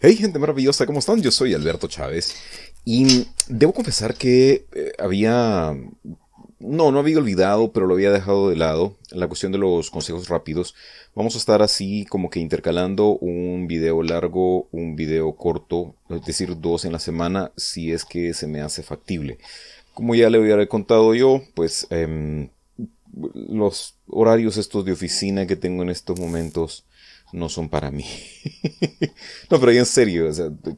Hey gente maravillosa, ¿cómo están? Yo soy Alberto Chávez y debo confesar que eh, había... No, no había olvidado, pero lo había dejado de lado. La cuestión de los consejos rápidos. Vamos a estar así como que intercalando un video largo, un video corto, es decir, dos en la semana, si es que se me hace factible. Como ya le hubiera contado yo, pues em, los horarios estos de oficina que tengo en estos momentos no son para mí. no, pero en serio,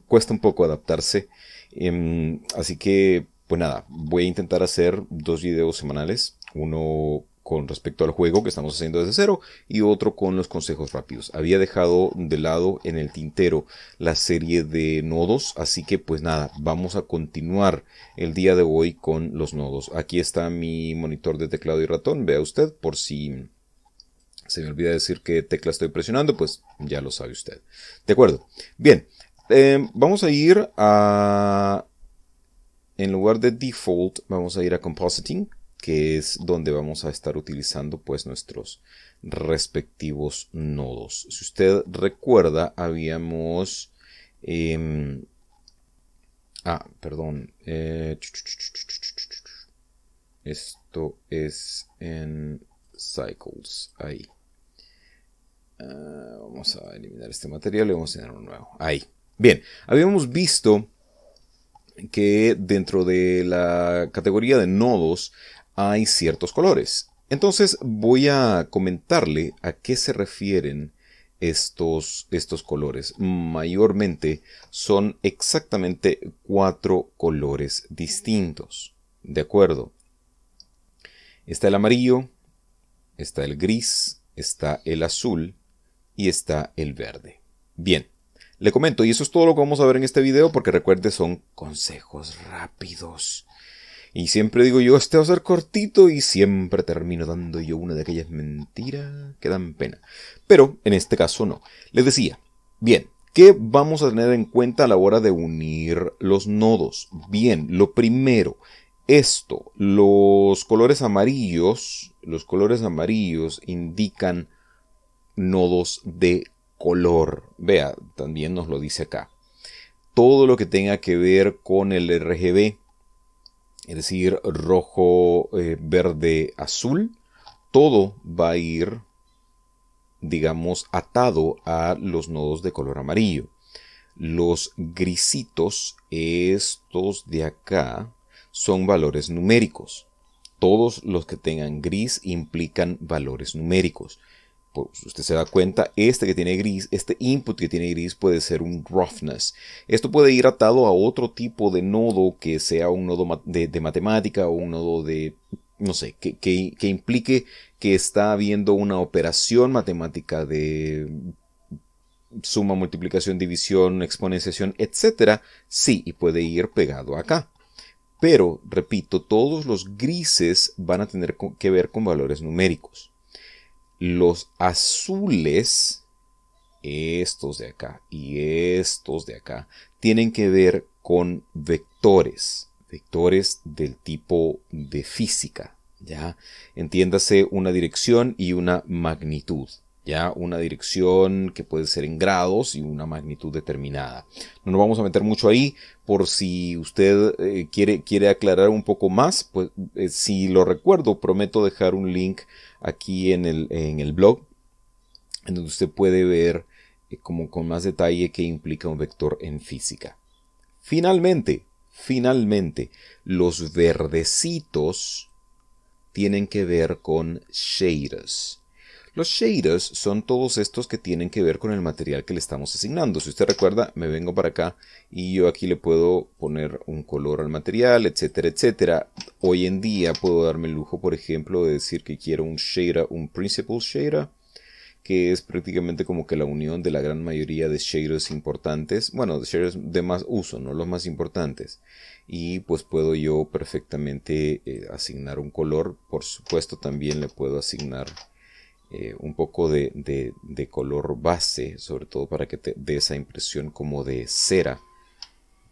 cuesta un poco adaptarse. Em, así que, pues nada, voy a intentar hacer dos videos semanales. Uno con respecto al juego que estamos haciendo desde cero y otro con los consejos rápidos. Había dejado de lado en el tintero la serie de nodos, así que pues nada, vamos a continuar el día de hoy con los nodos. Aquí está mi monitor de teclado y ratón, vea usted por si se me olvida decir qué tecla estoy presionando, pues ya lo sabe usted. De acuerdo. Bien, eh, vamos a ir a... En lugar de default, vamos a ir a compositing, que es donde vamos a estar utilizando pues nuestros respectivos nodos. Si usted recuerda, habíamos... Em, ah, perdón. esto es en cycles. Ahí. Ah, vamos a eliminar este material y vamos a tener uno nuevo. Ahí. Bien, habíamos visto que dentro de la categoría de nodos hay ciertos colores. Entonces voy a comentarle a qué se refieren estos, estos colores. Mayormente son exactamente cuatro colores distintos. ¿De acuerdo? Está el amarillo, está el gris, está el azul, y está el verde. Bien, le comento, y eso es todo lo que vamos a ver en este video, porque recuerde, son consejos rápidos. Y siempre digo yo, este va a ser cortito y siempre termino dando yo una de aquellas mentiras que dan pena. Pero en este caso no. Les decía, bien, ¿qué vamos a tener en cuenta a la hora de unir los nodos? Bien, lo primero, esto, los colores amarillos, los colores amarillos indican nodos de color. Vea, también nos lo dice acá. Todo lo que tenga que ver con el RGB, es decir, rojo, eh, verde, azul, todo va a ir, digamos, atado a los nodos de color amarillo. Los grisitos, estos de acá, son valores numéricos. Todos los que tengan gris implican valores numéricos usted se da cuenta, este que tiene gris, este input que tiene gris puede ser un roughness. Esto puede ir atado a otro tipo de nodo que sea un nodo de, matemática o un nodo de, no sé, que, que, que, implique que está habiendo una operación matemática de suma, multiplicación, división, exponenciación, etc. Sí, y puede ir pegado acá. Pero, repito, todos los grises van a tener que ver con valores numéricos. Los azules, estos de acá y estos de acá, tienen que ver con vectores, vectores del tipo de física, ¿ya? Entiéndase una dirección y una magnitud, ya una dirección que puede ser en grados y una magnitud determinada. No nos vamos a meter mucho ahí, por si usted eh, quiere, quiere aclarar un poco más, pues eh, si lo recuerdo, prometo dejar un link aquí en el, en el blog, en donde usted puede ver eh, como con más detalle qué implica un vector en física. Finalmente, finalmente, los verdecitos tienen que ver con shaders los shaders son todos estos que tienen que ver con el material que le estamos asignando. Si usted recuerda, me vengo para acá y yo aquí le puedo poner un color al material, etcétera, etcétera. Hoy en día puedo darme el lujo, por ejemplo, de decir que quiero un shader, un principal shader, que es prácticamente como que la unión de la gran mayoría de shaders importantes, bueno, de shaders de más uso, no los más importantes. Y pues puedo yo perfectamente eh, asignar un color, por supuesto también le puedo asignar eh, un poco de, color base, sobre todo para que te dé esa impresión como de cera.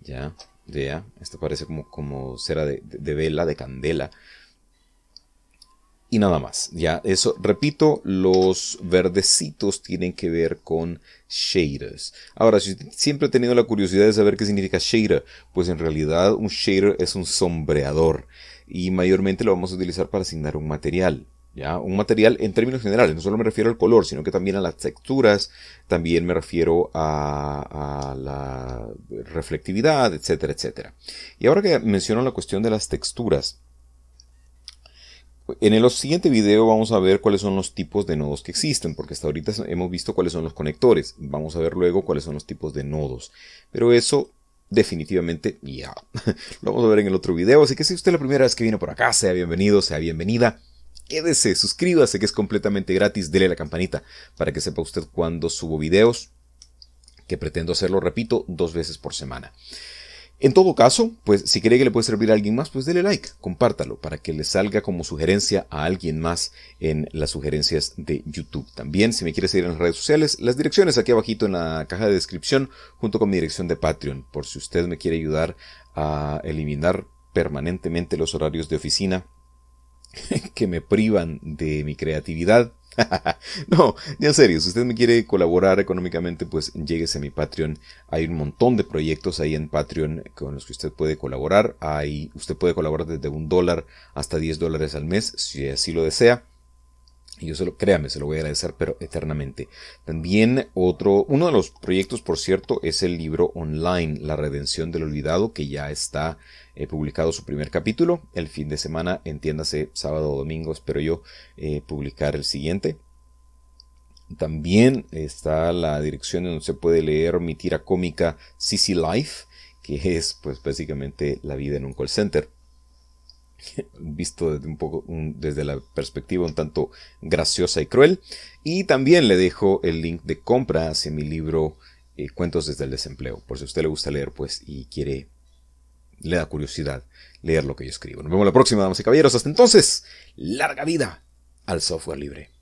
Ya, ya, esto parece como, como cera de, de vela, de candela. Y nada más, ya, eso, repito, los verdecitos tienen que ver con shaders. Ahora, si siempre he tenido la curiosidad de saber qué significa shader, pues en realidad un shader es un sombreador y mayormente lo vamos a utilizar para asignar un material. Un material en términos generales, no solo me refiero al color, sino que también a las texturas, también me refiero a, la reflectividad, etcétera, etcétera. Y ahora que menciono la cuestión de las texturas, en el siguiente video vamos a ver cuáles son los tipos de nodos que existen, porque hasta ahorita hemos visto cuáles son los conectores. Vamos a ver luego cuáles son los tipos de nodos. Pero eso definitivamente ya. Lo vamos a ver en el otro video. Así que si usted es la primera vez que viene por acá, sea bienvenido, sea bienvenida quédese, suscríbase que es completamente gratis, dele la campanita para que sepa usted cuando subo videos, que pretendo hacerlo, repito, dos veces por semana. En todo caso, pues si cree que le puede servir a alguien más, pues dele like, compártalo para que le salga como sugerencia a alguien más en las sugerencias de YouTube. También, si me quiere seguir en las redes sociales, las direcciones aquí abajito en la caja de descripción, junto con mi dirección de Patreon, por si usted me quiere ayudar a eliminar permanentemente los horarios de oficina que me privan de mi creatividad. no, ya en serio, si usted me quiere colaborar económicamente, pues lléguese a mi Patreon. Hay un montón de proyectos ahí en Patreon con los que usted puede colaborar. Ahí usted puede colaborar desde un dólar hasta 10 dólares al mes, si así lo desea. Y yo se lo, créame, se lo voy a agradecer, pero eternamente. También otro, uno de los proyectos, por cierto, es el libro online, La Redención del Olvidado, que ya está eh, publicado su primer capítulo. El fin de semana, entiéndase, sábado o domingo, espero yo eh, publicar el siguiente. También está la dirección donde se puede leer mi tira cómica CC Life, que es pues básicamente la vida en un call center. visto desde, un poco, desde la perspectiva un tanto graciosa y cruel. Y también le dejo el link de compra hacia mi libro eh, Cuentos desde el desempleo, por si a usted le gusta leer pues y quiere, le da curiosidad leer lo que yo escribo. Nos vemos la próxima, damas y caballeros. Hasta entonces, larga vida al software libre.